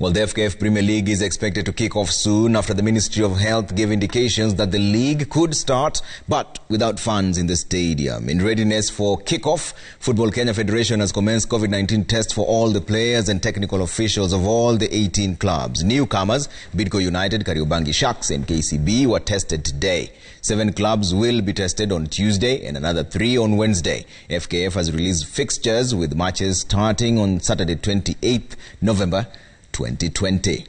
Well, the FKF Premier League is expected to kick off soon after the Ministry of Health gave indications that the league could start, but without fans in the stadium. In readiness for kickoff, Football Kenya Federation has commenced COVID-19 tests for all the players and technical officials of all the 18 clubs. Newcomers, Bidco United, Kariobangi Sharks and KCB were tested today. Seven clubs will be tested on Tuesday and another three on Wednesday. FKF has released fixtures with matches starting on Saturday 28th November 2020.